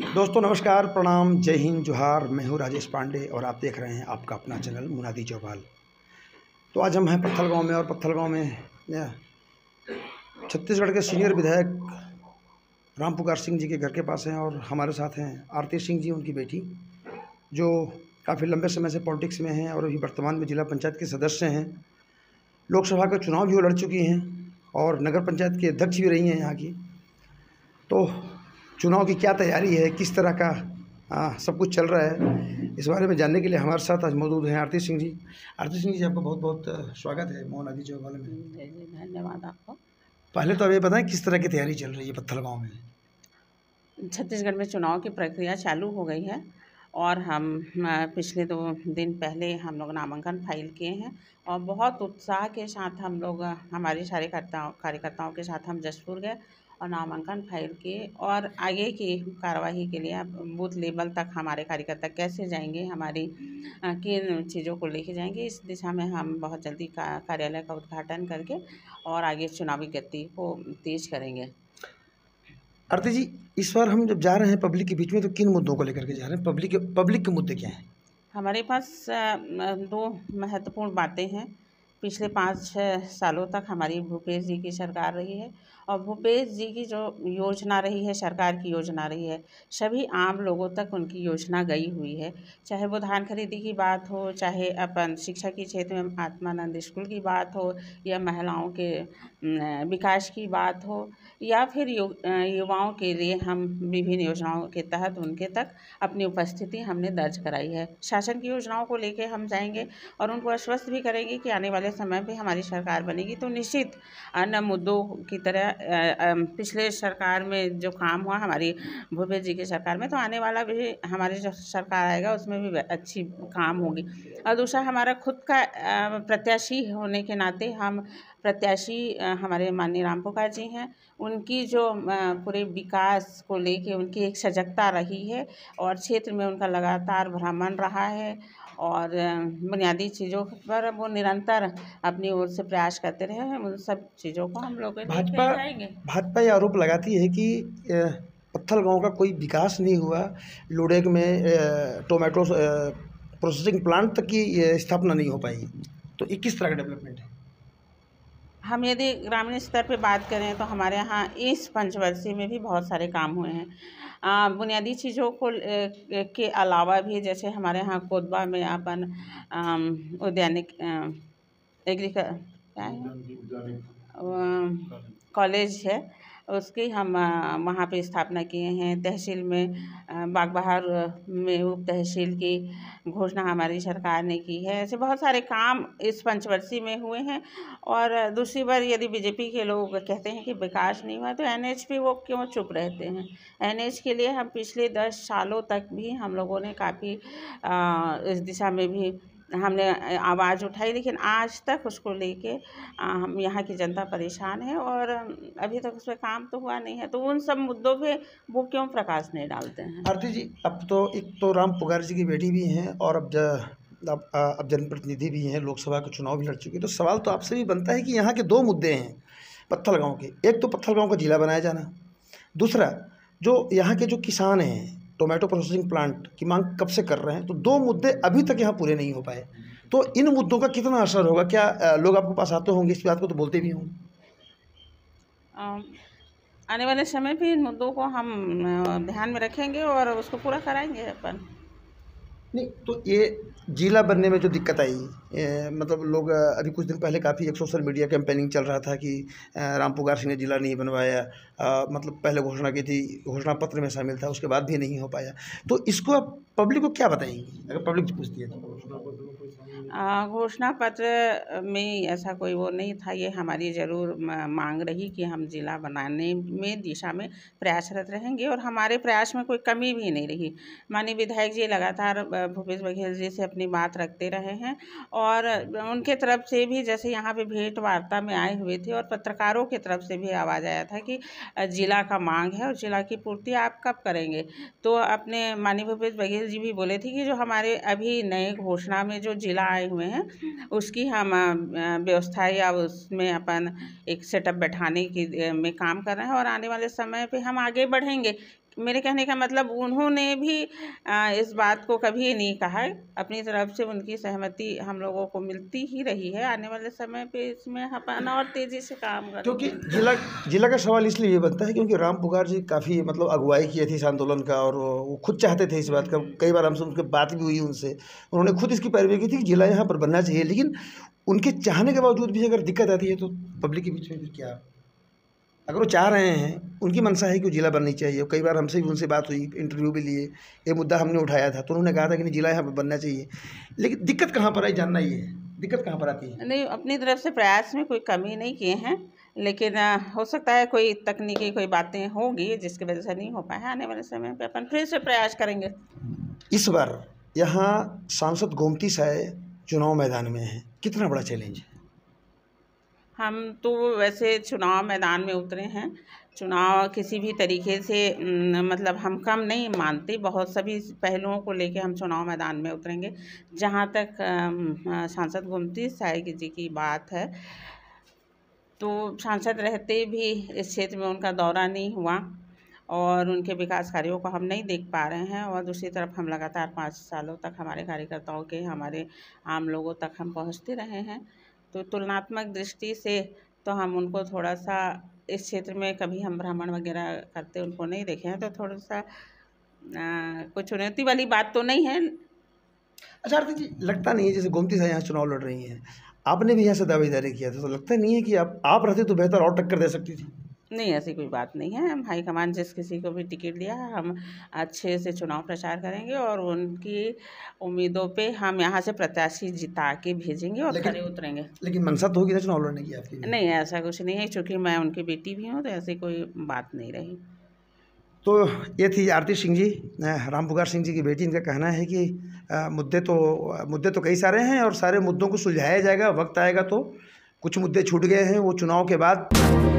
दोस्तों नमस्कार प्रणाम जय हिंद जोहार मैं हूँ राजेश पांडे और आप देख रहे हैं आपका अपना चैनल मुनादी चौपाल तो आज हम हैं पत्थल गाँव में और पत्थल गाँव में छत्तीसगढ़ के सीनियर विधायक राम पुकार सिंह जी के घर के पास हैं और हमारे साथ हैं आरती सिंह जी उनकी बेटी जो काफ़ी लंबे समय से पॉलिटिक्स में हैं और अभी वर्तमान में जिला पंचायत के सदस्य हैं लोकसभा का चुनाव भी वो लड़ चुकी हैं और नगर पंचायत के अध्यक्ष भी रही हैं यहाँ की तो चुनाव की क्या तैयारी है किस तरह का आ, सब कुछ चल रहा है इस बारे में जानने के लिए हमारे साथ आज मौजूद हैं आरती सिंह जी आरती सिंह जी आपका बहुत बहुत स्वागत है मोहन आदि जो वाले में धन्यवाद आपको पहले तो आप ये बताएं किस तरह की तैयारी चल रही है पत्थलगाँव में छत्तीसगढ़ में चुनाव की प्रक्रिया चालू हो गई है और हम पिछले दो दिन पहले हम लोग नामांकन फाइल किए हैं और बहुत उत्साह के साथ हम लोग हमारे सारे कार्यकर्ताओं कार्यकर्ताओं के साथ हम जसपुर गए और नामांकन फाइल किए और आगे की कार्यवाही के लिए बूथ लेवल तक हमारे कार्यकर्ता कैसे जाएंगे हमारी किन चीज़ों को लेके जाएंगे इस दिशा में हम बहुत जल्दी का, कार्यालय का उद्घाटन करके और आगे चुनावी गति को तेज करेंगे आरती जी इस बार हम जब जा रहे हैं पब्लिक के बीच में तो किन मुद्दों को लेकर के जा रहे हैं पब्लिक पब्लिक के मुद्दे क्या हैं हमारे पास दो महत्वपूर्ण बातें हैं पिछले पाँच छः सालों तक हमारी भूपेश जी की सरकार रही है और भूपेश जी की जो योजना रही है सरकार की योजना रही है सभी आम लोगों तक उनकी योजना गई हुई है चाहे वो धान खरीदी की बात हो चाहे अपन शिक्षा के क्षेत्र में आत्मानंद स्कूल की बात हो या महिलाओं के विकास की बात हो या फिर युवाओं के लिए हम विभिन्न योजनाओं के तहत उनके तक अपनी उपस्थिति हमने दर्ज कराई है शासन की योजनाओं को लेकर हम जाएंगे और उनको आश्वस्त भी करेंगे कि आने वाले समय पे हमारी सरकार बनेगी तो निश्चित अन्य मुद्दों की तरह पिछले सरकार में जो काम हुआ हमारी भूपेश जी की सरकार में तो आने वाला भी हमारी जो सरकार आएगा उसमें भी अच्छी काम होगी और दूसरा हमारा खुद का प्रत्याशी होने के नाते हम प्रत्याशी हमारे माननीय राम पुकार जी हैं उनकी जो पूरे विकास को लेके उनकी एक सजगता रही है और क्षेत्र में उनका लगातार भ्रमण रहा है और बुनियादी चीज़ों पर वो निरंतर अपनी ओर से प्रयास करते रहे हैं उन सब चीज़ों को हम लोग भाजपा भाजपा ये आरोप लगाती है कि पत्थल गांव का कोई विकास नहीं हुआ लुडेक में टोमेटो प्रोसेसिंग प्लांट तक की स्थापना नहीं हो पाई तो ये किस तरह का डेवलपमेंट है हम यदि ग्रामीण स्तर पर बात करें तो हमारे यहाँ इस पंचवर्षीय में भी बहुत सारे काम हुए हैं बुनियादी चीज़ों को के अलावा भी जैसे हमारे यहाँ कोदबा में अपन उद्यानिक है कॉलेज um, है उसकी हम uh, वहाँ पे स्थापना किए हैं तहसील में uh, बागबहार uh, में उप तहसील की घोषणा हमारी सरकार ने की है ऐसे बहुत सारे काम इस पंचवर्षीय में हुए हैं और दूसरी बार यदि बीजेपी के लोग कहते हैं कि विकास नहीं हुआ तो एन पे वो क्यों चुप रहते हैं एन के लिए हम पिछले दस सालों तक भी हम लोगों ने काफ़ी इस दिशा में भी हमने आवाज़ उठाई लेकिन आज तक उसको लेके हम यहाँ की जनता परेशान है और अभी तक उस पर काम तो हुआ नहीं है तो उन सब मुद्दों पे वो क्यों प्रकाश नहीं डालते हैं आरती जी अब तो एक तो राम पुगार जी की बेटी भी हैं और अब अब अब जनप्रतिनिधि भी हैं लोकसभा के चुनाव भी लड़ चुके हैं तो सवाल तो आपसे भी बनता है कि यहाँ के दो मुद्दे हैं पत्थल गाँव के एक तो पत्थल गाँव का जिला बनाया जाना दूसरा जो यहाँ के जो किसान हैं टोमेटो प्रोसेसिंग प्लांट की मांग कब से कर रहे हैं तो दो मुद्दे अभी तक यहाँ पूरे नहीं हो पाए तो इन मुद्दों का कितना असर होगा क्या लोग आपके पास आते होंगे इस बात को तो बोलते भी होंगे आने वाले समय भी इन मुद्दों को हम ध्यान में रखेंगे और उसको पूरा कराएंगे अपन नहीं तो ये जिला बनने में जो दिक्कत आई मतलब लोग अभी कुछ दिन पहले काफ़ी एक सोशल मीडिया कैंपेनिंग चल रहा था कि रामपुगार सिंह ने ज़िला नहीं बनवाया मतलब पहले घोषणा की थी घोषणा पत्र में शामिल था उसके बाद भी नहीं हो पाया तो इसको आप पब्लिक को क्या बताएंगे अगर पब्लिक पूछती है तो घोषणा पत्र में ऐसा कोई वो नहीं था ये हमारी ज़रूर मांग रही कि हम ज़िला बनाने में दिशा में प्रयासरत रहेंगे और हमारे प्रयास में कोई कमी भी नहीं रही माननीय विधायक जी लगातार भूपेश बघेल जी से अपनी बात रखते रहे हैं और उनके तरफ से भी जैसे यहाँ पे भेंट वार्ता में आए हुए थे और पत्रकारों की तरफ से भी आवाज़ आया था कि ज़िला का मांग है और ज़िला की पूर्ति आप कब करेंगे तो अपने माननीय भूपेश बघेल जी भी बोले थे कि जो हमारे अभी नए घोषणा में जो ज़िला आए हुए हैं उसकी हम व्यवस्था या उसमें अपन एक सेटअप बैठाने की में काम कर रहे हैं और आने वाले समय पे हम आगे बढ़ेंगे मेरे कहने का मतलब उन्होंने भी इस बात को कभी नहीं कहा अपनी तरफ से उनकी सहमति हम लोगों को मिलती ही रही है आने वाले समय पे इसमें अपन और तेज़ी से काम करें क्योंकि जिला जिला का सवाल इसलिए ये बनता है क्योंकि राम पुकार जी काफ़ी मतलब अगुवाई किए थे इस आंदोलन का और वो खुद चाहते थे इस बात का कई बार हमसे उनके बात भी हुई उनसे उन्होंने खुद इसकी पैरवी की थी कि जिला यहाँ पर बनना चाहिए लेकिन उनके चाहने के बावजूद भी अगर दिक्कत आती है तो पब्लिक के बीच में फिर क्या अगर वो चाह रहे हैं उनकी मनसा है कि जिला बननी चाहिए कई बार हमसे भी उनसे बात हुई इंटरव्यू भी लिए ये मुद्दा हमने उठाया था तो उन्होंने कहा था कि नहीं जिला यहाँ पर बनना चाहिए लेकिन दिक्कत कहाँ पर आई जानना ये है दिक्कत कहाँ पर आती है नहीं अपनी तरफ से प्रयास में कोई कमी नहीं किए हैं लेकिन हो सकता है कोई तकनीकी कोई बातें होगी जिसकी वजह से नहीं हो पाए आने वाले समय पर अपन फिर से प्रयास करेंगे इस बार यहाँ सांसद गोमती साय चुनाव मैदान में है कितना बड़ा चैलेंज है हम तो वैसे चुनाव मैदान में उतरे हैं चुनाव किसी भी तरीके से मतलब हम कम नहीं मानते बहुत सभी पहलुओं को लेके हम चुनाव मैदान में उतरेंगे जहाँ तक सांसद गुमती साई जी की बात है तो सांसद रहते भी इस क्षेत्र में उनका दौरा नहीं हुआ और उनके विकास कार्यों को हम नहीं देख पा रहे हैं और दूसरी तरफ हम लगातार पाँच सालों तक हमारे कार्यकर्ताओं के हमारे आम लोगों तक हम पहुँचते रहे हैं तो तुलनात्मक दृष्टि से तो हम उनको थोड़ा सा इस क्षेत्र में कभी हम भ्रमण वगैरह करते उनको नहीं देखे हैं तो थोड़ा सा कुछ कोई चुनौती वाली बात तो नहीं है अच्छा आरती जी लगता नहीं है जैसे गोमती साहब यहाँ चुनाव लड़ रही हैं आपने भी यहाँ से दावेदारी किया था तो लगता नहीं है कि आप आप रहते तो बेहतर और टक्कर दे सकती थी नहीं ऐसी कोई बात नहीं है हाई कमान जिस किसी को भी टिकट दिया हम अच्छे से चुनाव प्रचार करेंगे और उनकी उम्मीदों पे हम यहाँ से प्रत्याशी जिता के भेजेंगे और खड़े उतरेंगे लेकिन मनसा तो होगी चुनाव लड़ने की आपकी नहीं ऐसा कुछ नहीं है चूँकि मैं उनकी बेटी भी हूँ तो ऐसी कोई बात नहीं रही तो ये थी आरती सिंह जी राम पुकार सिंह जी की बेटी इनका कहना है कि आ, मुद्दे तो मुद्दे तो कई सारे हैं और सारे मुद्दों को सुलझाया जाएगा वक्त आएगा तो कुछ मुद्दे छूट गए हैं वो चुनाव के बाद